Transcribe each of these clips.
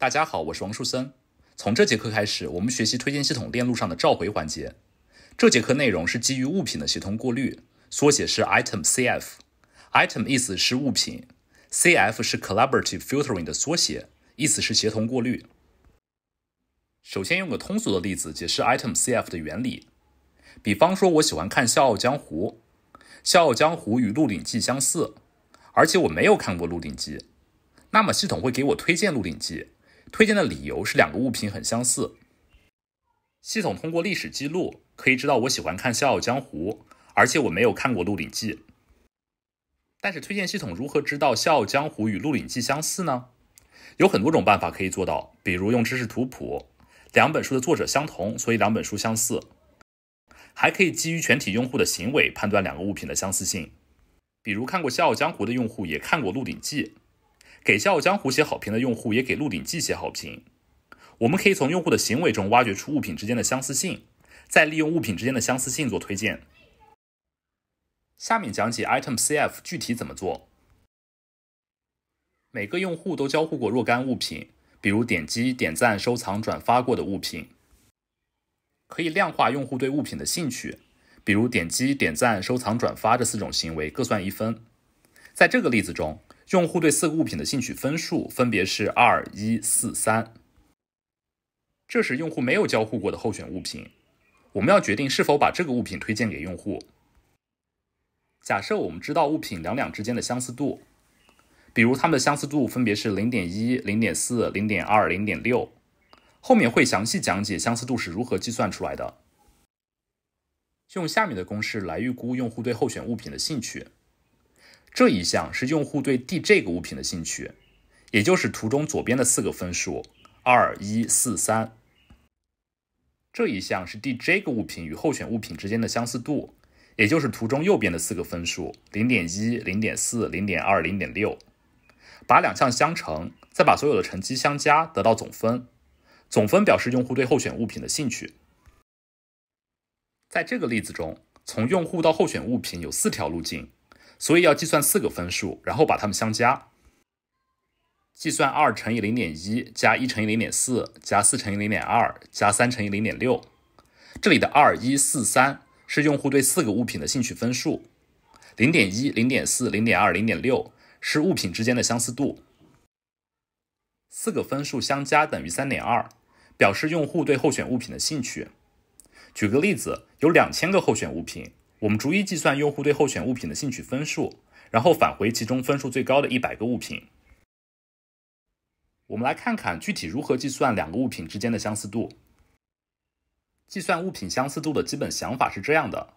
大家好，我是王树森。从这节课开始，我们学习推荐系统链路上的召回环节。这节课内容是基于物品的协同过滤，缩写是 Item CF。Item 意思是物品，CF 是 Collaborative Filtering 的缩写，意思是协同过滤。首先用个通俗的例子解释 Item CF 的原理。比方说，我喜欢看《笑傲江湖》，《笑傲江湖》与《鹿鼎记》相似，而且我没有看过《鹿鼎记》，那么系统会给我推荐《鹿鼎记》。推荐的理由是两个物品很相似。系统通过历史记录可以知道我喜欢看《笑傲江湖》，而且我没有看过《鹿鼎记》。但是推荐系统如何知道《笑傲江湖》与《鹿鼎记》相似呢？有很多种办法可以做到，比如用知识图谱，两本书的作者相同，所以两本书相似。还可以基于全体用户的行为判断两个物品的相似性，比如看过《笑傲江湖》的用户也看过《鹿鼎记》。给《笑傲江湖》写好评的用户也给《鹿鼎记》写好评，我们可以从用户的行为中挖掘出物品之间的相似性，再利用物品之间的相似性做推荐。下面讲解 Item CF 具体怎么做。每个用户都交互过若干物品，比如点击、点赞、收藏、转发过的物品，可以量化用户对物品的兴趣，比如点击、点赞、收藏、转发这四种行为各算一分。在这个例子中。用户对四个物品的兴趣分数分别是二一四三。这时用户没有交互过的候选物品，我们要决定是否把这个物品推荐给用户。假设我们知道物品两两之间的相似度，比如它们的相似度分别是零点一、零点四、零点二、零点六。后面会详细讲解相似度是如何计算出来的。用下面的公式来预估用户对候选物品的兴趣。这一项是用户对第这个物品的兴趣，也就是图中左边的四个分数二一四三。这一项是第这个物品与候选物品之间的相似度，也就是图中右边的四个分数零点一零点四零点二零点六。把两项相乘，再把所有的乘积相加，得到总分。总分表示用户对候选物品的兴趣。在这个例子中，从用户到候选物品有四条路径。所以要计算四个分数，然后把它们相加。计算二乘以零点一加一乘以零点四加四乘以零点二加三乘以零点六。这里的二一四三是用户对四个物品的兴趣分数，零点一零点四零点二零点六是物品之间的相似度。四个分数相加等于三点二，表示用户对候选物品的兴趣。举个例子，有两千个候选物品。我们逐一计算用户对候选物品的兴趣分数，然后返回其中分数最高的一百个物品。我们来看看具体如何计算两个物品之间的相似度。计算物品相似度的基本想法是这样的：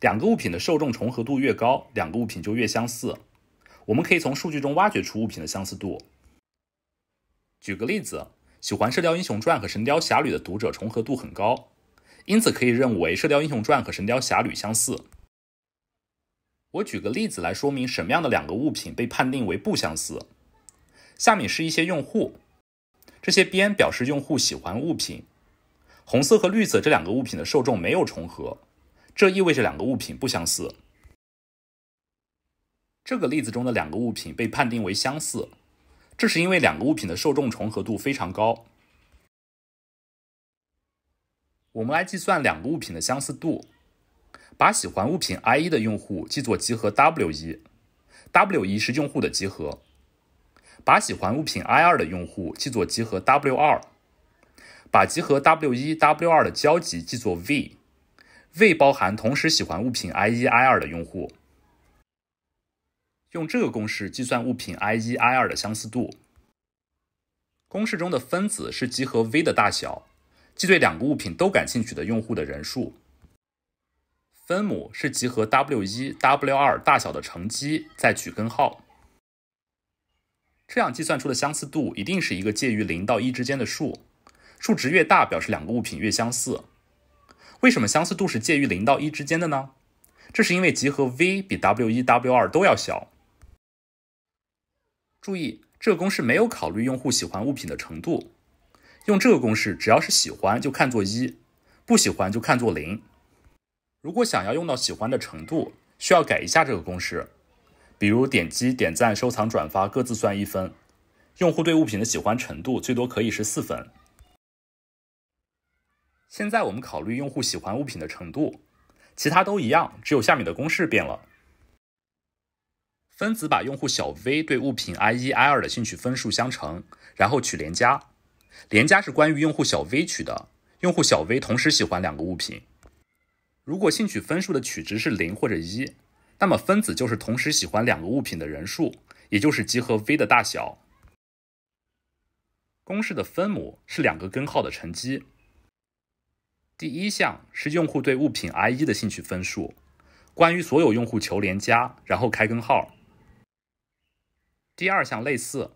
两个物品的受众重合度越高，两个物品就越相似。我们可以从数据中挖掘出物品的相似度。举个例子，喜欢《射雕英雄传》和《神雕侠侣》的读者重合度很高。因此可以认为《射雕英雄传》和《神雕侠侣》相似。我举个例子来说明什么样的两个物品被判定为不相似。下面是一些用户，这些边表示用户喜欢物品。红色和绿色这两个物品的受众没有重合，这意味着两个物品不相似。这个例子中的两个物品被判定为相似，这是因为两个物品的受众重合度非常高。我们来计算两个物品的相似度，把喜欢物品 i 一的用户记作集合 W 一，W 一是用户的集合，把喜欢物品 i 二的用户记作集合 W 二，把集合 W 一 W 二的交集记作 V，V 包含同时喜欢物品 i 一 i 二的用户。用这个公式计算物品 i 一 i 二的相似度，公式中的分子是集合 V 的大小。即对两个物品都感兴趣的用户的人数，分母是集合 W1、W2 大小的乘积，再取根号。这样计算出的相似度一定是一个介于零到一之间的数，数值越大表示两个物品越相似。为什么相似度是介于零到一之间的呢？这是因为集合 V 比 W1、W2 都要小。注意，这个公式没有考虑用户喜欢物品的程度。用这个公式，只要是喜欢就看作一，不喜欢就看作零。如果想要用到喜欢的程度，需要改一下这个公式，比如点击、点赞、收藏、转发各自算一分，用户对物品的喜欢程度最多可以是四分。现在我们考虑用户喜欢物品的程度，其他都一样，只有下面的公式变了。分子把用户小 v 对物品 i 一、i 二的兴趣分数相乘，然后取连加。连加是关于用户小 v 取的，用户小 v 同时喜欢两个物品。如果兴趣分数的取值是零或者一，那么分子就是同时喜欢两个物品的人数，也就是集合 v 的大小。公式的分母是两个根号的乘积。第一项是用户对物品 i 一的兴趣分数，关于所有用户求连加，然后开根号。第二项类似，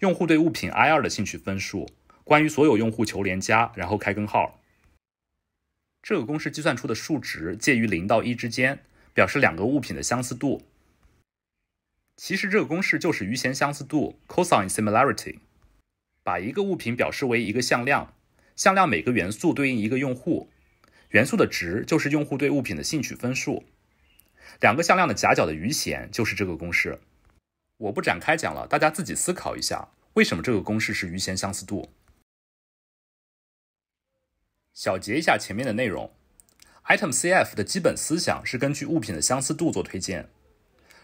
用户对物品 i 二的兴趣分数。关于所有用户求连加，然后开根号，这个公式计算出的数值介于零到一之间，表示两个物品的相似度。其实这个公式就是余弦相似度 （cosine similarity）。把一个物品表示为一个向量，向量每个元素对应一个用户，元素的值就是用户对物品的兴趣分数。两个向量的夹角的余弦就是这个公式。我不展开讲了，大家自己思考一下，为什么这个公式是余弦相似度？小结一下前面的内容，ItemCF 的基本思想是根据物品的相似度做推荐。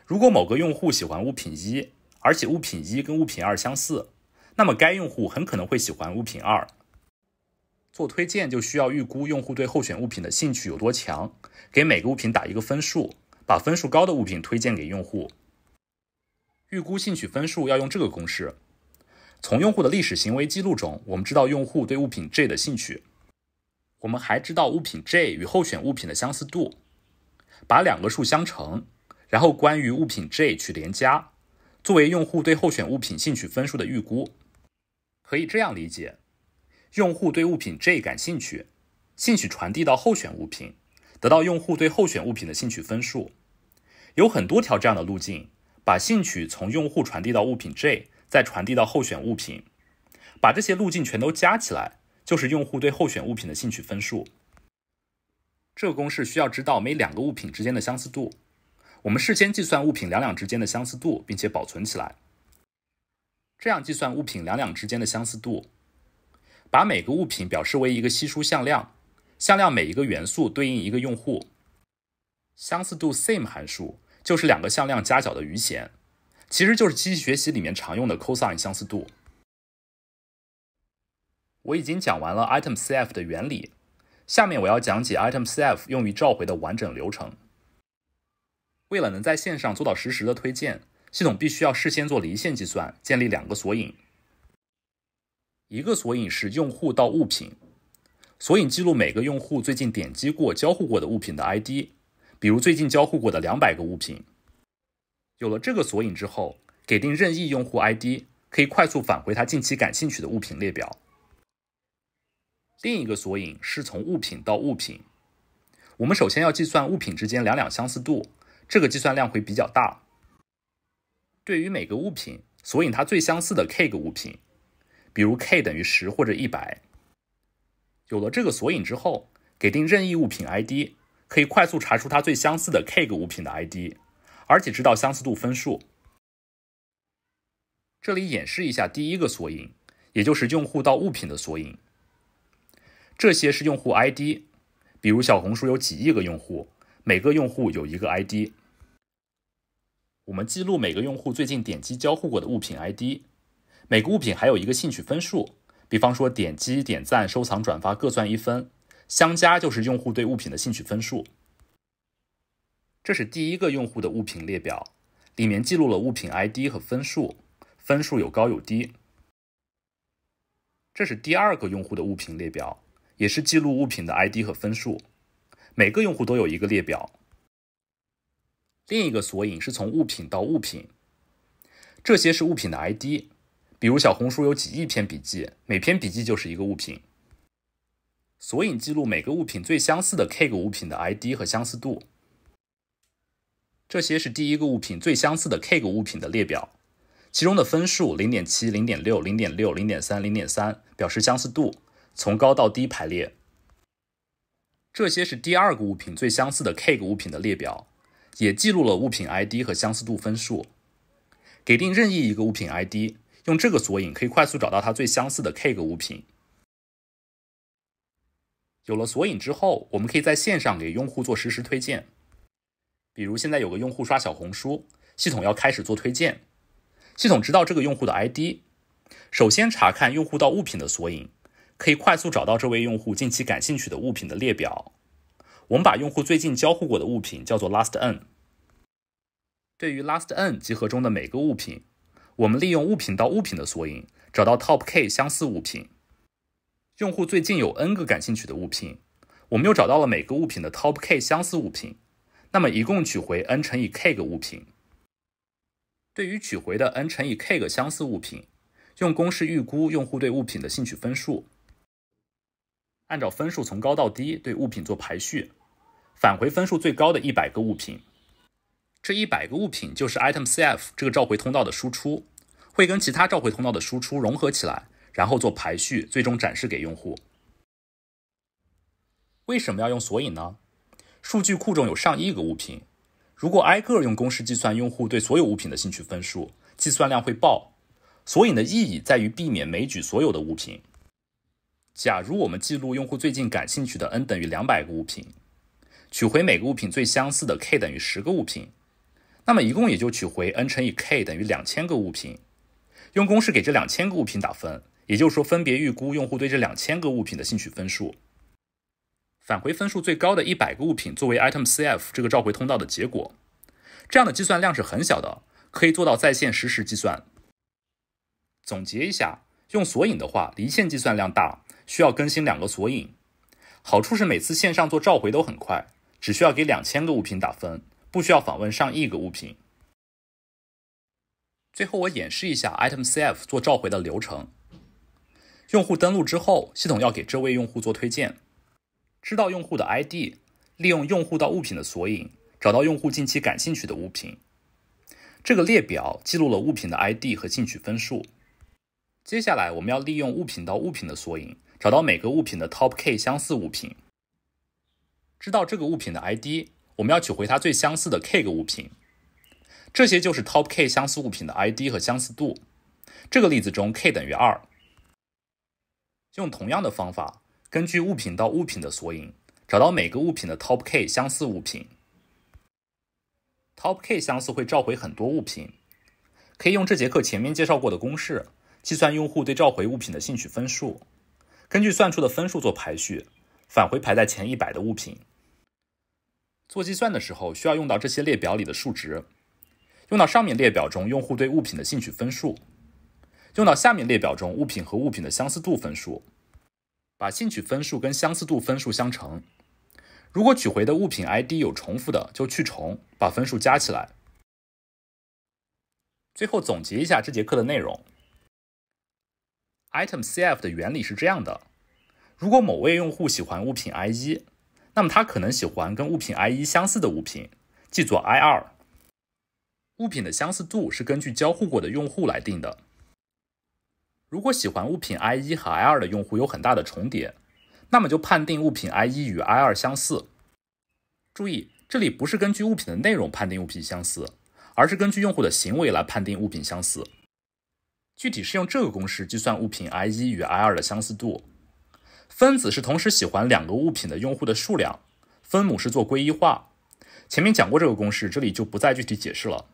如果某个用户喜欢物品一，而且物品一跟物品二相似，那么该用户很可能会喜欢物品二。做推荐就需要预估用户对候选物品的兴趣有多强，给每个物品打一个分数，把分数高的物品推荐给用户。预估兴趣分数要用这个公式。从用户的历史行为记录中，我们知道用户对物品 j 的兴趣。我们还知道物品 j 与候选物品的相似度，把两个数相乘，然后关于物品 j 去连加，作为用户对候选物品兴趣分数的预估。可以这样理解：用户对物品 j 感兴趣，兴趣传递到候选物品，得到用户对候选物品的兴趣分数。有很多条这样的路径，把兴趣从用户传递到物品 j，再传递到候选物品，把这些路径全都加起来。就是用户对候选物品的兴趣分数。这个公式需要知道每两个物品之间的相似度。我们事先计算物品两两之间的相似度，并且保存起来。这样计算物品两两之间的相似度，把每个物品表示为一个稀疏向量，向量每一个元素对应一个用户。相似度 s a m e 函数就是两个向量夹角的余弦，其实就是机器学习里面常用的 cosine 相似度。我已经讲完了 item CF 的原理，下面我要讲解 item CF 用于召回的完整流程。为了能在线上做到实时的推荐，系统必须要事先做离线计算，建立两个索引。一个索引是用户到物品索引，记录每个用户最近点击过、交互过的物品的 ID，比如最近交互过的两百个物品。有了这个索引之后，给定任意用户 ID，可以快速返回他近期感兴趣的物品列表。另一个索引是从物品到物品。我们首先要计算物品之间两两相似度，这个计算量会比较大。对于每个物品索引，它最相似的 k 个物品，比如 k 等于十或者一百。有了这个索引之后，给定任意物品 ID，可以快速查出它最相似的 k 个物品的 ID，而且知道相似度分数。这里演示一下第一个索引，也就是用户到物品的索引。这些是用户 ID，比如小红书有几亿个用户，每个用户有一个 ID。我们记录每个用户最近点击交互过的物品 ID，每个物品还有一个兴趣分数。比方说点击、点赞、收藏、转发各算一分，相加就是用户对物品的兴趣分数。这是第一个用户的物品列表，里面记录了物品 ID 和分数，分数有高有低。这是第二个用户的物品列表。也是记录物品的 ID 和分数，每个用户都有一个列表。另一个索引是从物品到物品，这些是物品的 ID，比如小红书有几亿篇笔记，每篇笔记就是一个物品。索引记录每个物品最相似的 K 个物品的 ID 和相似度。这些是第一个物品最相似的 K 个物品的列表，其中的分数零点七、零点六、零点六、零点三、零点三表示相似度。从高到低排列。这些是第二个物品最相似的 k g 物品的列表，也记录了物品 ID 和相似度分数。给定任意一个物品 ID，用这个索引可以快速找到它最相似的 k g 物品。有了索引之后，我们可以在线上给用户做实时推荐。比如现在有个用户刷小红书，系统要开始做推荐。系统知道这个用户的 ID，首先查看用户到物品的索引。可以快速找到这位用户近期感兴趣的物品的列表。我们把用户最近交互过的物品叫做 last n。对于 last n 集合中的每个物品，我们利用物品到物品的索引，找到 top k 相似物品。用户最近有 n 个感兴趣的物品，我们又找到了每个物品的 top k 相似物品，那么一共取回 n 乘以 k 个物品。对于取回的 n 乘以 k 个相似物品，用公式预估用户对物品的兴趣分数。按照分数从高到低对物品做排序，返回分数最高的一百个物品。这一百个物品就是 item CF 这个召回通道的输出，会跟其他召回通道的输出融合起来，然后做排序，最终展示给用户。为什么要用索引呢？数据库中有上亿个物品，如果挨个用公式计算用户对所有物品的兴趣分数，计算量会爆。索引的意义在于避免枚举所有的物品。假如我们记录用户最近感兴趣的 n 等于两百个物品，取回每个物品最相似的 k 等于十个物品，那么一共也就取回 n 乘以 k 等于两千个物品，用公式给这两千个物品打分，也就是说分别预估用户对这两千个物品的兴趣分数，返回分数最高的一百个物品作为 item CF 这个召回通道的结果，这样的计算量是很小的，可以做到在线实时计算。总结一下，用索引的话，离线计算量大。需要更新两个索引，好处是每次线上做召回都很快，只需要给两千个物品打分，不需要访问上亿个物品。最后我演示一下 Item CF 做召回的流程。用户登录之后，系统要给这位用户做推荐，知道用户的 ID，利用用户到物品的索引，找到用户近期感兴趣的物品。这个列表记录了物品的 ID 和兴趣分数。接下来我们要利用物品到物品的索引。找到每个物品的 top k 相似物品，知道这个物品的 ID，我们要取回它最相似的 k 个物品，这些就是 top k 相似物品的 ID 和相似度。这个例子中 k 等于二。用同样的方法，根据物品到物品的索引，找到每个物品的 top k 相似物品。top k 相似会召回很多物品，可以用这节课前面介绍过的公式计算用户对召回物品的兴趣分数。根据算出的分数做排序，返回排在前一百的物品。做计算的时候需要用到这些列表里的数值，用到上面列表中用户对物品的兴趣分数，用到下面列表中物品和物品的相似度分数。把兴趣分数跟相似度分数相乘，如果取回的物品 ID 有重复的就去重，把分数加起来。最后总结一下这节课的内容。Item CF 的原理是这样的：如果某位用户喜欢物品 I 一，那么他可能喜欢跟物品 I 一相似的物品，记作 I 二。物品的相似度是根据交互过的用户来定的。如果喜欢物品 I 一和 I 二的用户有很大的重叠，那么就判定物品 I 一与 I 二相似。注意，这里不是根据物品的内容判定物品相似，而是根据用户的行为来判定物品相似。具体是用这个公式计算物品 i 一与 i 二的相似度，分子是同时喜欢两个物品的用户的数量，分母是做归一化。前面讲过这个公式，这里就不再具体解释了。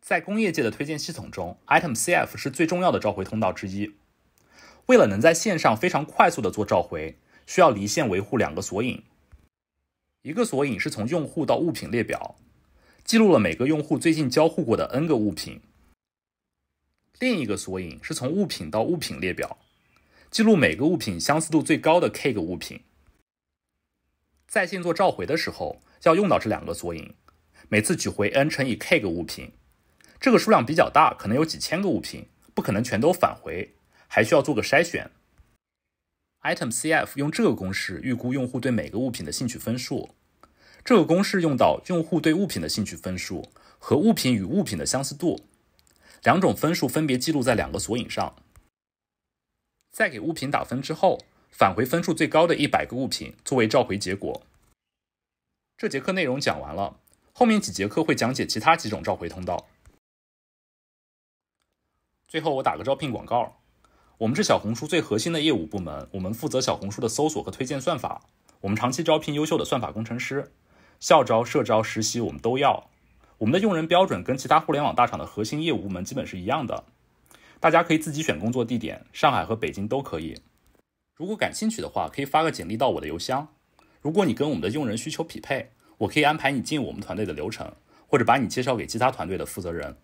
在工业界的推荐系统中，ItemCF 是最重要的召回通道之一。为了能在线上非常快速的做召回，需要离线维护两个索引，一个索引是从用户到物品列表，记录了每个用户最近交互过的 n 个物品。另一个索引是从物品到物品列表，记录每个物品相似度最高的 k 个物品。在线做召回的时候要用到这两个索引，每次取回 n 乘以 k 个物品，这个数量比较大，可能有几千个物品，不可能全都返回，还需要做个筛选。Item CF 用这个公式预估用户对每个物品的兴趣分数，这个公式用到用户对物品的兴趣分数和物品与物品的相似度。两种分数分别记录在两个索引上。在给物品打分之后，返回分数最高的一百个物品作为召回结果。这节课内容讲完了，后面几节课会讲解其他几种召回通道。最后我打个招聘广告，我们是小红书最核心的业务部门，我们负责小红书的搜索和推荐算法，我们长期招聘优秀的算法工程师，校招、社招、实习我们都要。我们的用人标准跟其他互联网大厂的核心业务部门基本是一样的，大家可以自己选工作地点，上海和北京都可以。如果感兴趣的话，可以发个简历到我的邮箱。如果你跟我们的用人需求匹配，我可以安排你进我们团队的流程，或者把你介绍给其他团队的负责人。